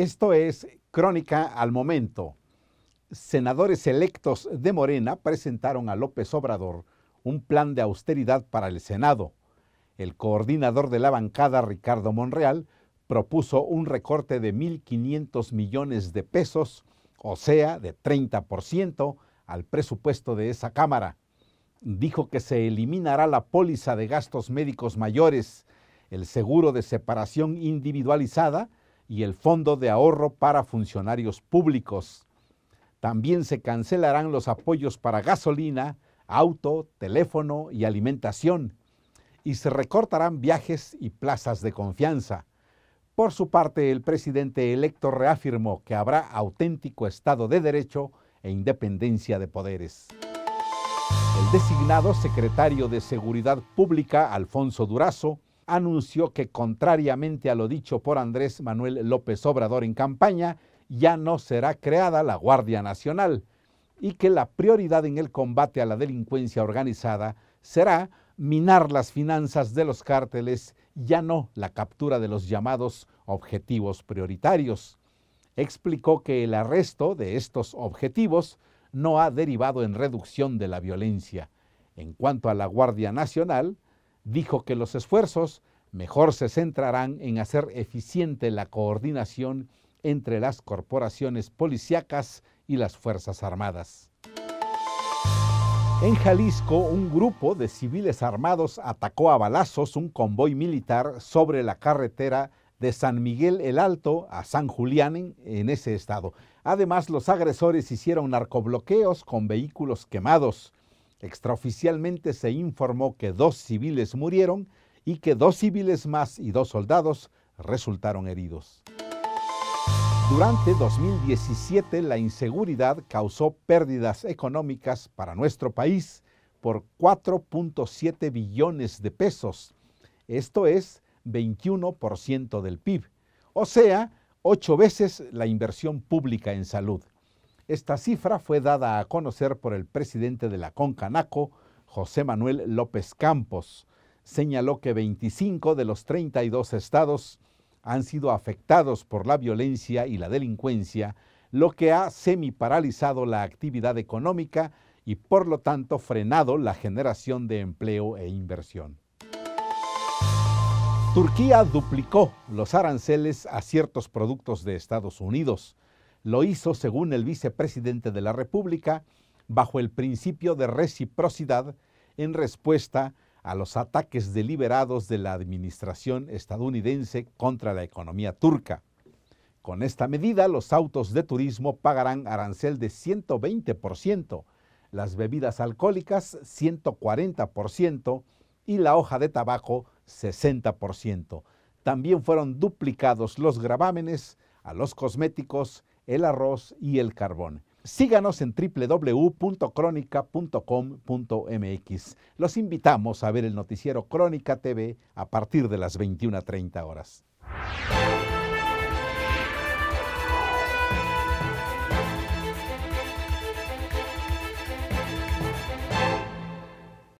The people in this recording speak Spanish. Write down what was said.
Esto es Crónica al Momento. Senadores electos de Morena presentaron a López Obrador un plan de austeridad para el Senado. El coordinador de la bancada, Ricardo Monreal, propuso un recorte de 1.500 millones de pesos, o sea, de 30% al presupuesto de esa Cámara. Dijo que se eliminará la póliza de gastos médicos mayores, el seguro de separación individualizada, y el Fondo de Ahorro para Funcionarios Públicos. También se cancelarán los apoyos para gasolina, auto, teléfono y alimentación, y se recortarán viajes y plazas de confianza. Por su parte, el presidente electo reafirmó que habrá auténtico Estado de Derecho e independencia de poderes. El designado secretario de Seguridad Pública, Alfonso Durazo, anunció que contrariamente a lo dicho por Andrés Manuel López Obrador en campaña, ya no será creada la Guardia Nacional y que la prioridad en el combate a la delincuencia organizada será minar las finanzas de los cárteles, ya no la captura de los llamados objetivos prioritarios. Explicó que el arresto de estos objetivos no ha derivado en reducción de la violencia. En cuanto a la Guardia Nacional, dijo que los esfuerzos mejor se centrarán en hacer eficiente la coordinación entre las corporaciones policíacas y las Fuerzas Armadas. En Jalisco, un grupo de civiles armados atacó a balazos un convoy militar sobre la carretera de San Miguel el Alto a San Julián en, ese estado. Además, los agresores hicieron narcobloqueos con vehículos quemados. Extraoficialmente se informó que dos civiles murieron y que dos civiles más y dos soldados resultaron heridos. Durante 2017 la inseguridad causó pérdidas económicas para nuestro país por 4.7 billones de pesos, esto es 21% del PIB, o sea, ocho veces la inversión pública en salud. Esta cifra fue dada a conocer por el presidente de la Concanaco, José Manuel López Campos. Señaló que 25 de los 32 estados han sido afectados por la violencia y la delincuencia, lo que ha semiparalizado la actividad económica y por lo tanto frenado la generación de empleo e inversión. Turquía duplicó los aranceles a ciertos productos de Estados Unidos. Lo hizo, según el vicepresidente de la República, bajo el principio de reciprocidad en respuesta a los ataques deliberados de la administración estadounidense contra la economía turca. Con esta medida, los autos de turismo pagarán arancel de 120%, las bebidas alcohólicas 140% y la hoja de tabaco 60%. También fueron duplicados los gravámenes a los cosméticos el arroz y el carbón. Síganos en www.crónica.com.mx. Los invitamos a ver el noticiero Crónica TV a partir de las 21.30 horas.